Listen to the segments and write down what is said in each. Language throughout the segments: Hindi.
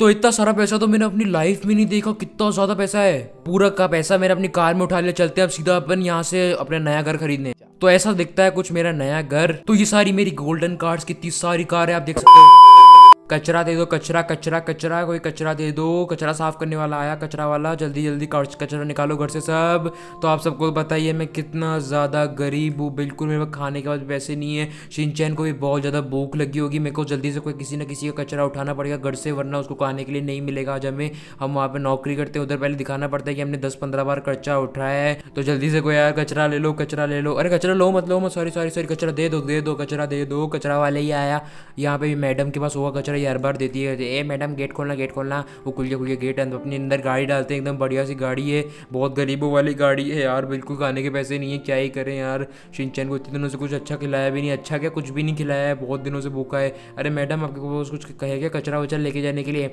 तो इतना सारा पैसा तो मैंने अपनी लाइफ में नहीं देखा कितना ज्यादा पैसा है पूरा का पैसा मैंने अपनी कार में उठा लिया चलते अब सीधा अपन यहाँ से अपने नया घर खरीदने तो ऐसा दिखता है कुछ मेरा नया घर तो ये सारी मेरी गोल्डन कार्ड्स कितनी सारी कार है आप देख सकते हो कचरा दे दो कचरा कचरा कचरा कोई कचरा दे दो कचरा साफ करने वाला आया कचरा वाला जल्दी जल्दी कचरा निकालो घर से सब तो आप सबको बताइए मैं कितना ज़्यादा गरीब हूँ बिल्कुल मेरे पास खाने के बाद पैसे नहीं है शिनचैन को भी बहुत ज़्यादा भूख लगी होगी मेरे को जल्दी से कोई किसी ना किसी का कचरा उठाना पड़ेगा घर से वरना उसको खाने के लिए नहीं मिलेगा आज हमें हम वहाँ पर नौकरी करते हैं उधर पहले दिखाना पड़ता है कि हमने दस पंद्रह बार कचरा उठाया है तो जल्दी से कोई यार कचरा ले लो कचरा ले लो अरे कचरा लो मत लो मत सॉरी सॉरी सॉरी कचरा दे दो दे दो कचरा दे दो कचरा वाले ही आया यहाँ पे भी मैडम के पास हुआ कचरा गाड़ी हर बार देती है ए मैडम गेट खोलना गेट खोलना वो खुलिए खुलिए गेट अंदर अपने अंदर गाड़ी डालते हैं एकदम बढ़िया सी गाड़ी है बहुत गरीबों वाली गाड़ी है यार बिल्कुल खाने के पैसे नहीं है क्या ही करें यार शिनचैन को इतने दिनों से कुछ अच्छा खिलाया भी नहीं अच्छा क्या कुछ भी नहीं खिलाया है बहुत दिनों से भूखा है अरे मैडम आपके पास कुछ कहे क्या कचरा वचरा लेके जाने के लिए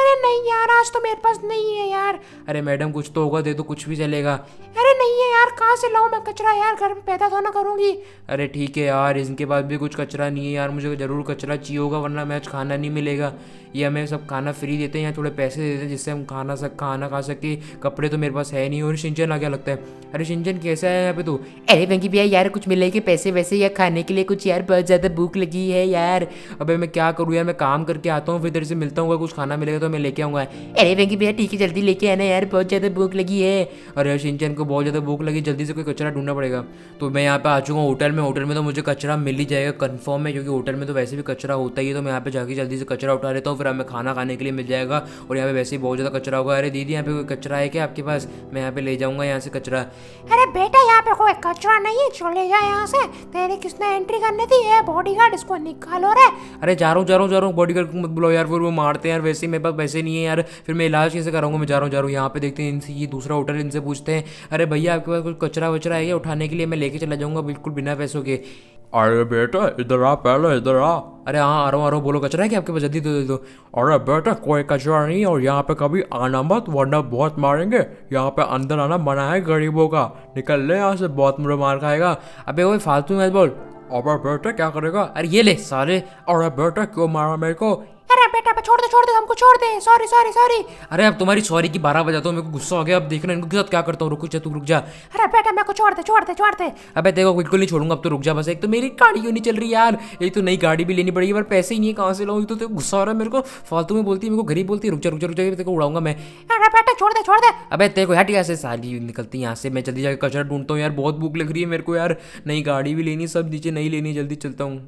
अरे नहीं यार आज तो मेरे पास नहीं है यार अरे मैडम कुछ तो होगा दे तो कुछ भी चलेगा अरे नहीं है यार कहाँ से लाऊं मैं कचरा यार घर में पैदा तो ना करूँगी अरे ठीक है यार इनके पास भी कुछ कचरा नहीं है यार मुझे तो ज़रूर कचरा चाहिए होगा वरना मैं आज खाना नहीं मिलेगा ये हमें सब खाना फ्री देते हैं या थोड़े पैसे देते हैं जिससे हम खाना सक खाना खा सके कपड़े तो मेरे पास है नहीं और सिंचन आ गया लगता है अरे सिंचन कैसा है यहाँ पे तू अरे वेंकी भैया यार कुछ मिलेगी पैसे वैसे या खाने के लिए कुछ यार बहुत ज़्यादा भूख लगी है यार अबे मैं क्या करूँ यार मैं काम करके आता हूँ फिर इधर से मिलता हूँ कुछ खाना मिलेगा तो मैं लेके आऊँगा अरे वेंकी भैया ठीक है जल्दी लेके आना यार बहुत ज़्यादा भूख लगी है अरे सिंचन को बहुत ज़्यादा तो भूख लगी जल्दी से कोई कचरा ढूंढना पड़ेगा तो मैं यहाँ पे आ चुका हूँ होटल में होटल में तो मुझे कचरा मिल ही जाएगा कन्फर्म है क्योंकि होटल में तो वैसे भी कचरा होता ही है तो मैं यहाँ पे जाके जल्दी से कचरा उठा लेता हूँ फिर हमें खाना खाने के लिए मिल जाएगा और यहाँ पे वैसे ही बहुत ज़्यादा कचरा होगा अरे दीदी यहाँ पे कोई कचरा है क्या आपके पास मैं यहाँ पे ले जाऊँगा यहाँ से कचरा अरे बेटा यहाँ पे कोई कचरा नहीं है चले जाए यहाँ से तेरे किसने एंट्री करने दी है बॉडी गार्ड इसको निकालो रे अरे जा रहा हूँ जा रहा हूँ जा रहा हूँ बॉडी गार्ड यार फिर वो मारते हैं यार वैसे ही मेरे पास पैसे नहीं है यार फिर मैं इलाज कैसे कराऊंगा मैं जा रहा हूँ जा रहा हूँ यहाँ पे देखते हैं इनसे ये दूसरा होटल इनसे पूछते हैं अरे भैया भैया आपके पास कुछ कचरा वचरा है क्या उठाने के लिए मैं लेके चला जाऊंगा बिल्कुल बिना पैसों के अरे बेटा इधर आ पहले इधर आ अरे हाँ आ रहा हूँ बोलो कचरा है क्या आपके पास जल्दी दो दे दो अरे बेटा कोई कचरा नहीं और यहाँ पे कभी आना मत वरना बहुत मारेंगे यहाँ पे अंदर आना मना है गरीबों का निकल ले यहाँ से बहुत मुझे मार खाएगा अबे वो फालतू मैं बोल अबे बेटा क्या करेगा अरे ये ले सारे अरे बेटा क्यों मारा मेरे को बेटा छोड़ दे छोड़ दे हमको छोड़ दे सॉरी सॉरी सॉरी अरे अब तुम्हारी सॉरी की बारह बजा तो मेरे को गुस्सा हो गया अब देखना इनको साथ क्या करता हूँ रुक जा तू रुक जा अरे बेटा मेरे को छोड़ दे छोड़ दे छोड़ दे अबे देखो बिल्कुल नहीं छोड़ूंगा अब तो रुक जा बस एक तो मेरी गाड़ी क्यों नहीं चल रही यार एक तो नई गाड़ी भी लेनी पड़ेगी पर पैसे ही नहीं है कहाँ से लाऊँ तो गुस्सा हो रहा है मेरे को फालतू में बोलती है मेरे को गरीब बोलती है रुक जा रुक जा रुक जा तेरे उड़ाऊंगा मैं अरे बेटा छोड़ दे छोड़ दे अबे देखो हट यहाँ से साली निकलती है यहाँ से मैं जल्दी जाकर कचरा ढूंढता हूँ यार बहुत भूख लग रही है मेरे को यार नई गाड़ी भी लेनी सब नीचे नहीं लेनी जल्दी चलता हूँ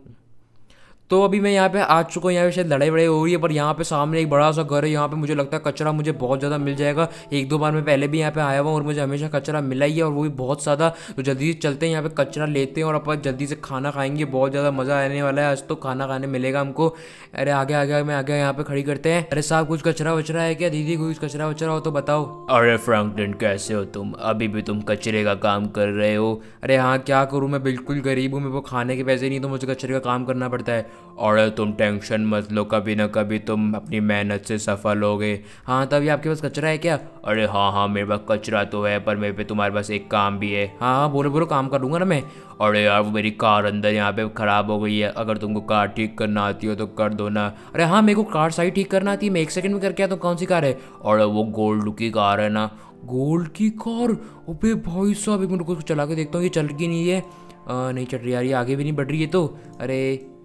तो अभी मैं यहाँ पे आ चुका हूँ यहाँ पे शायद लड़ाई वड़ाई हो रही है पर यहाँ पे सामने एक बड़ा सा घर है यहाँ पे मुझे लगता है कचरा मुझे बहुत ज़्यादा मिल जाएगा एक दो बार मैं पहले भी यहाँ पे आया हुआ और मुझे हमेशा कचरा मिला ही है और वो भी बहुत ज़्यादा तो जल्दी से चलते हैं यहाँ पे कचरा लेते हैं और अपन जल्दी से खाना खाएंगे बहुत ज़्यादा मज़ा आने वाला है आज तो खाना खाने मिलेगा हमको अरे आगे आगे मैं आगे यहाँ पे खड़ी करते हैं अरे साहब कुछ कचरा वचरा है क्या दीदी कुछ कचरा वचरा हो तो बताओ अरे फ्रैंकलिन कैसे हो तुम अभी भी तुम कचरे का काम कर रहे हो अरे हाँ क्या करूँ मैं बिल्कुल गरीब हूँ मेरे को खाने के पैसे नहीं तो मुझे कचरे का काम करना पड़ता है और तुम टेंशन मत लो कभी ना कभी तुम अपनी मेहनत से सफल होगे हाँ तभी तो आपके पास कचरा है क्या अरे हाँ हाँ मेरे पास कचरा तो है पर मेरे पे तुम्हारे पास एक काम भी है हाँ हाँ बोलो बोलो काम करूँगा ना मैं अरे यार वो मेरी कार अंदर यहाँ पे ख़राब हो गई है अगर तुमको कार ठीक करना आती हो तो कर दो ना अरे हाँ मेरे को कार सही ठीक करना आती है मैं एक सेकंड में करके आता हूँ कौन सी कार है और वो गोल्ड की कार है ना गोल्ड की कार अबे भाई साहब एक मिनट को चला के देखता हूँ ये चल की नहीं है आ, नहीं चल रही यार ये आगे भी नहीं बढ़ रही है तो अरे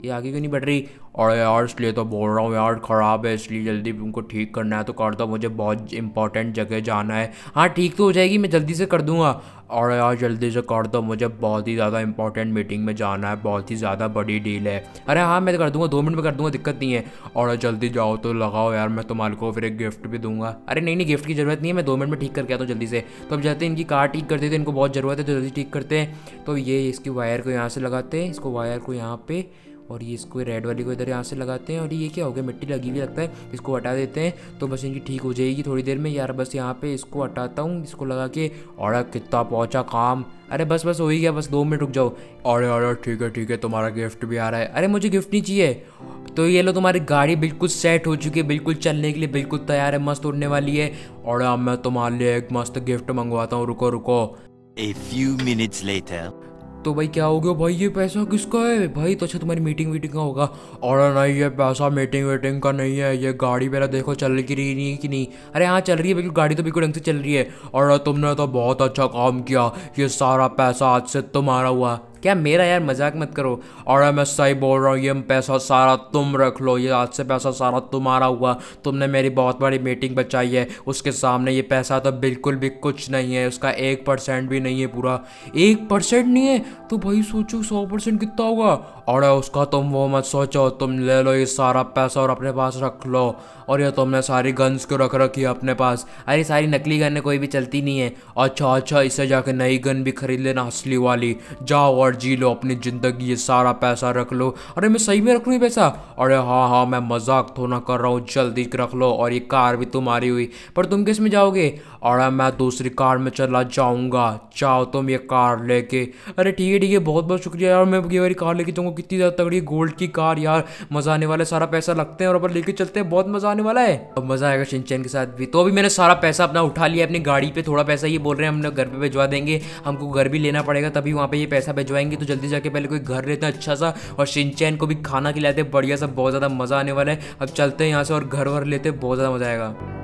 ये आगे क्यों नहीं बढ़ रही और यार इसलिए तो बोल रहा हूँ यार ख़राब है इसलिए जल्दी उनको ठीक करना है तो कर दो मुझे बहुत इंपॉर्टेंट जगह जाना है हाँ ठीक तो हो जाएगी मैं जल्दी से कर दूँगा और यार जल्दी से कर दो मुझे बहुत ही ज़्यादा इंपॉर्टेंट मीटिंग में जाना है बहुत ही ज़्यादा बड़ी डील है अरे हाँ मैं तो कर दूँगा दो मिनट में कर दूँगा दिक्कत नहीं है और जल्दी जाओ तो लगाओ यार मैं तुम्हारे को फिर एक गिफ्ट भी दूंगा अरे नहीं नहीं गिफ्ट की ज़रूरत नहीं है मैं दो मिनट में ठीक करके आता हूँ जल्दी से तो अब जाते हैं इनकी कार ठीक करते थे तो इनको बहुत ज़रूरत है तो जल्दी ठीक करते हैं तो ये इसकी वायर को यहाँ से लगाते हैं इसको वायर को यहाँ पर और ये इसको रेड वाली को इधर यहाँ से लगाते हैं और ये क्या हो गया मिट्टी लगी हुई लगता है इसको हटा देते हैं तो बस इनकी ठीक हो जाएगी थोड़ी देर में यार बस यहाँ पे इसको हटाता हूँ इसको लगा के और कितना पहुँचा काम अरे बस बस हो ही गया बस दो मिनट रुक जाओ अरे अरे ठीक है ठीक है तुम्हारा गिफ्ट भी आ रहा है अरे मुझे गिफ्ट नहीं चाहिए तो ये लो तुम्हारी गाड़ी बिल्कुल सेट हो चुकी है बिल्कुल चलने के लिए बिल्कुल तैयार है मस्त उड़ने वाली है और अब मैं तुम्हारे लिए एक मस्त गिफ्ट मंगवाता हूँ रुको रुको ए फ्यू मिनट्स लेटर तो भाई क्या हो गया भाई ये पैसा किसका है भाई तो अच्छा तुम्हारी मीटिंग वीटिंग का होगा और नहीं ये पैसा मीटिंग वीटिंग का नहीं है ये गाड़ी मेरा देखो चल रही नहीं कि नहीं अरे हाँ चल रही है बिल्कुल गाड़ी तो बिल्कुल ढंग से चल रही है और तुमने तो बहुत अच्छा काम किया ये सारा पैसा आज से तुम्हारा हुआ क्या मेरा यार मजाक मत करो और मैं सही बोल रहा हूँ ये पैसा सारा तुम रख लो ये आज से पैसा सारा तुम्हारा हुआ तुमने मेरी बहुत बड़ी मीटिंग बचाई है उसके सामने ये पैसा तो बिल्कुल भी कुछ नहीं है उसका एक परसेंट भी नहीं है पूरा एक परसेंट नहीं है तो भाई सोचो सौ परसेंट कितना होगा और उसका तुम वो मत सोचो तुम ले लो ये सारा पैसा और अपने पास रख लो और ये तुमने सारी गन्स क्यों रख रखी है अपने पास अरे सारी नकली गन्ने कोई भी चलती नहीं है अच्छा अच्छा इसे जाके नई गन भी खरीद लेना असली वाली जाओ और और जी लो अपनी ज़िंदगी ये सारा पैसा रख लो अरे मैं सही में रख लू पैसा अरे हाँ हाँ मैं मजाक तो ना कर रहा हूँ जल्दी रख लो और ये कार भी तुम्हारी हुई पर तुम किस में जाओगे अरे मैं दूसरी कार में चला जाऊंगा चाहो तुम ये कार लेके अरे ठीक है ठीक है बहुत बहुत शुक्रिया यार मैं ये वाली कार लेके जाऊंगा कितनी ज़्यादा तगड़ी गोल्ड की कार यार मज़ा आने वाला है सारा पैसा लगते हैं और अपन लेके चलते हैं बहुत मज़ा आने वाला है अब मज़ा आएगा शिनचैन के साथ भी तो अभी मैंने सारा पैसा अपना उठा लिया अपनी गाड़ी पे थोड़ा पैसा ये बोल रहे हैं हमने घर पे भिजवा देंगे हमको घर भी लेना पड़ेगा तभी वहाँ पे ये पैसा भिजवा करवाएंगे तो जल्दी जाके पहले कोई घर लेते हैं अच्छा सा और सिंचैन को भी खाना खिलाते हैं बढ़िया सा बहुत ज़्यादा मज़ा आने वाला है अब चलते हैं यहाँ से और घर वर लेते बहुत ज़्यादा मज़ा आएगा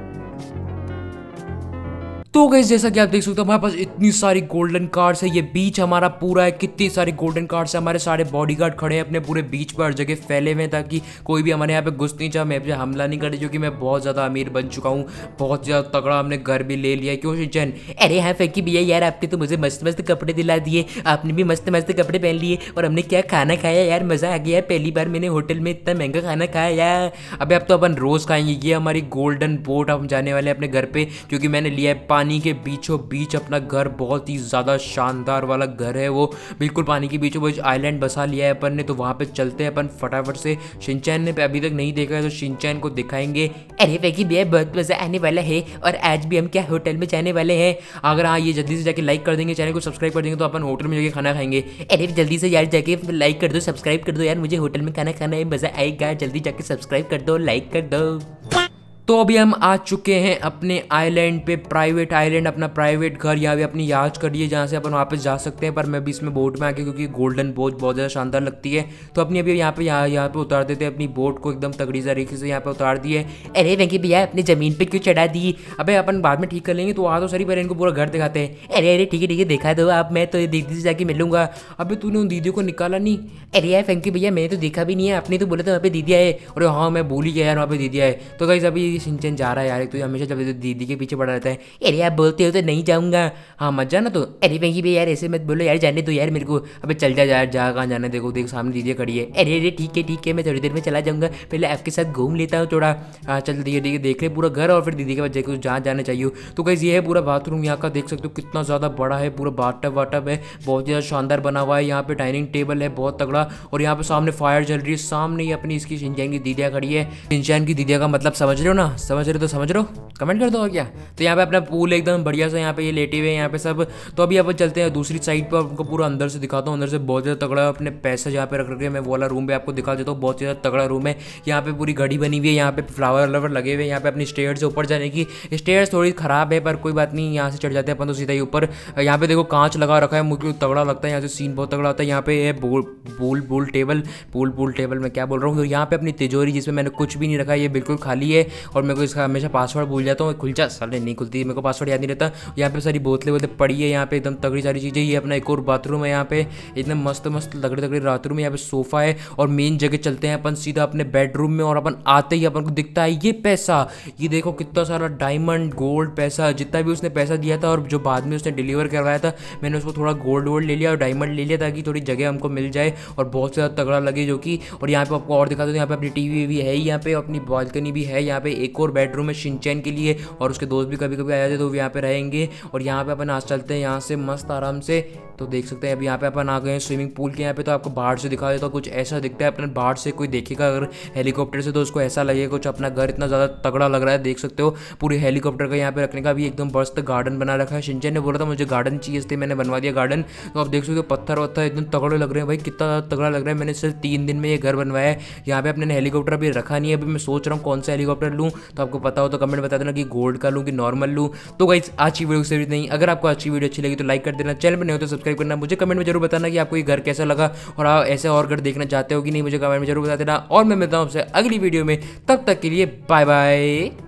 तो गैस जैसा कि आप देख सकते हो हमारे पास इतनी सारी गोल्डन कार्ड्स है ये बीच हमारा पूरा है कितनी सारी गोल्डन कार्ड्स है हमारे सारे बॉडीगार्ड खड़े हैं अपने पूरे बीच पर हर जगह फैले हुए ताकि कोई भी हमारे यहाँ पे घुस नहीं चाहे मैं पे हमला नहीं करे जो कि मैं बहुत ज़्यादा अमीर बन चुका हूँ बहुत ज़्यादा तगड़ा हमने घर भी ले लिया क्यों जैन अरे हाँ फेंकी भैया यार आपके तो मुझे मस्त मस्त कपड़े दिला दिए आपने भी मस्त मस्त कपड़े पहन लिए और हमने क्या खाना खाया यार मज़ा आ गया पहली बार मैंने होटल में इतना महंगा खाना खाया यार अभी आप तो अपन रोज़ खाएंगे ये हमारी गोल्डन बोट हम जाने वाले अपने घर पर क्योंकि मैंने लिया है पानी पानी के बीचों बीच अपना घर बहुत ही ज़्यादा शानदार वाला घर है वो बिल्कुल पानी के बीचों बीच आइलैंड बसा लिया है अपन ने तो वहाँ पर चलते हैं अपन फटाफट से सिंचैन ने अभी तक नहीं देखा है तो सिंचैन को दिखाएंगे अरे वैगी भैया बहुत मज़ा आने वाला है और आज भी हम क्या होटल में जाने वाले हैं अगर हाँ ये जल्दी से जाके लाइक कर देंगे चैनल को सब्सक्राइब कर देंगे तो अपन होटल में जाके खाना खाएंगे अरे जल्दी से यार जाके लाइक कर दो सब्सक्राइब कर दो यार मुझे होटल में खाना खाना है मज़ा आएगा जल्दी जाके सब्सक्राइब कर दो लाइक कर दो तो अभी हम आ चुके हैं अपने आइलैंड पे प्राइवेट आइलैंड अपना प्राइवेट घर यहाँ पे अपनी कर करिए जहाँ से अपन वापस जा सकते हैं पर मैं भी इसमें बोट में आके क्योंकि गोल्डन बोट बहुत ज़्यादा शानदार लगती है तो अपनी अभी यहाँ पे यहाँ यहाँ पे उतार देते हैं अपनी बोट को एकदम तगड़ी तरीके से यहाँ पे उतार दिए अरे वेंकी भैया अपनी ज़मीन पर क्यों चढ़ा दी अब अपन बाद में ठीक कर लेंगे तो आ तो सही पहले इनको पूरा घर दिखाते हैं अरे अरे ठीक है ठीक है देखा दो आप मैं तो दीदी से जाके मिलूंगा अभी तूने उन दीदी को निकाला नहीं अरे यार वेंकी भैया मैंने तो देखा भी नहीं है अपने तो बोला तो वहाँ पे दीदी आए और हाँ मैं भूल ही गया यार वहाँ पे दीदी आए तो कहीं अभी ये सिंचन जा रहा है यार तू हमेशा जब दीदी के पीछे पड़ा रहता है अरे यार बोलते हो तो नहीं जाऊँगा हाँ मत जाना तो अरे वेंकी भाई यार ऐसे मत बोलो यार जाने तो यार मेरे को अबे चल जा यार जा कहाँ जाना देखो देखो सामने दीदी खड़ी है अरे अरे ठीक है ठीक है मैं थोड़ी देर में चला जाऊँगा पहले आपके साथ घूम लेता हूँ थोड़ा हाँ चल धीरे धीरे देख ले पूरा घर और फिर दीदी के पास जाकर जहाँ जाना चाहिए तो कैसे ये है पूरा बाथरूम यहाँ का देख सकते हो कितना ज़्यादा बड़ा है पूरा बाटअप वाटअप है बहुत ज़्यादा शानदार बना हुआ है यहाँ पे डाइनिंग टेबल है बहुत तगड़ा और यहाँ पे सामने फायर जल रही है सामने ही अपनी इसकी सिंचैन की दीदिया खड़ी है सिंचान की दीदिया का मतलब समझ रहे हो ना ना समझ रहे तो समझ रहे हो कमेंट कर दो और क्या तो यहाँ पे अपना पूल एकदम बढ़िया सा यहाँ पे ये लेटे हुए हैं यहाँ पे सब तो अभी अपन चलते हैं दूसरी साइड पर आपको पूरा अंदर से दिखाता हूँ अंदर से बहुत ज़्यादा तगड़ा अपने पैसे जहाँ पे रख रखे मैं वाला रूम भी आपको दिखा देता हूँ बहुत ज़्यादा तगड़ा रूम है यहाँ पे पूरी घड़ी बनी हुई है यहाँ पे फ्लावर व्लावर लगे हुए हैं यहाँ पे अपनी स्टेयर से ऊपर जाने की स्टेयर थोड़ी खराब है पर कोई बात नहीं यहाँ से चढ़ जाते हैं अपन तो सीधा ही ऊपर यहाँ पे देखो कांच लगा रखा है मुझे तगड़ा लगता है यहाँ से सीन बहुत तगड़ा होता है यहाँ पे है बोल बोल टेबल पूल पूल टेबल मैं क्या बोल रहा हूँ तो यहाँ पे अपनी तिजोरी जिसमें मैंने कुछ भी नहीं रखा ये बिल्कुल खाली है और मेरे को इसका हमेशा पासवर्ड भूल जाता हूँ खुल जा सर नहीं खुलती मेरे को पासवर्ड याद नहीं रहता यहाँ पे सारी बोतलें बोतलें पड़ी है यहाँ पे एकदम तगड़ी सारी चीज़ें ये अपना एक और बाथरूम है यहाँ पे एकदम मस्त मस्त तगड़े तगड़े बाथरूम है यहाँ पे सोफा है और मेन जगह चलते हैं अपन सीधा अपने बेडरूम में और अपन आते ही अपन को दिखता है ये पैसा ये देखो कितना सारा डायमंड गोल्ड पैसा जितना भी उसने पैसा दिया था और जो बाद में उसने डिलीवर करवाया था मैंने उसको थोड़ा गोल्ड वोल्ड ले लिया और डायमंड ले लिया ताकि थोड़ी जगह हमको मिल जाए और बहुत ज़्यादा तगड़ा लगे जो कि और यहाँ पे आपको और दिखा दो यहाँ पे अपनी टीवी भी है यहाँ पे अपनी बालकनी भी है यहाँ पे एक और बेडरूम है शिनचैन के लिए और उसके दोस्त भी कभी कभी आ जाते तो यहाँ पे रहेंगे और यहाँ पे अपन आज चलते हैं यहाँ से मस्त आराम से तो देख सकते हैं अब यहाँ पे अपन आ गए हैं स्विमिंग पूल के यहाँ पे तो आपको बाहर से दिखा देता तो कुछ ऐसा दिखता है अपने बाहर से कोई देखेगा अगर हेलीकॉप्टर से तो उसको ऐसा लगेगा कुछ अपना घर इतना ज़्यादा तगड़ा लग रहा है देख सकते हो पूरे हेलीकॉप्टर का यहाँ पे रखने का भी एकदम बस्त गार्डन बना रखा है शिंचन ने बोला था मुझे गार्डन चाहिए इसलिए मैंने बनवा दिया गार्डन तो आप देख सकते हो पत्थर वत्थर एकदम तगड़े लग रहे हैं भाई कितना तगड़ा लग रहा है मैंने सिर्फ तीन दिन में ये घर बनवाया है यहाँ पे अपने हेलीकॉप्टर अभी रखा नहीं है अभी मैं सोच रहा हूँ कौन सा हेलीकॉप्टर लूँ तो आपको पता हो तो कमेंट बता देना कि गोल्ड का लूँ कि नॉर्मल लूँ तो गाइज आज की वीडियो से भी नहीं अगर आपको अच्छी वीडियो अच्छी लगी तो लाइक कर देना चैनल पर नहीं हो तो सब्सक्राइब करना मुझे कमेंट में जरूर बताना कि आपको ये घर कैसा लगा और आप ऐसे और घर देखना चाहते हो कि नहीं मुझे कमेंट में जरूर बता देना और मैं मिलता हूँ आपसे अगली वीडियो में तब तक के लिए बाय बाय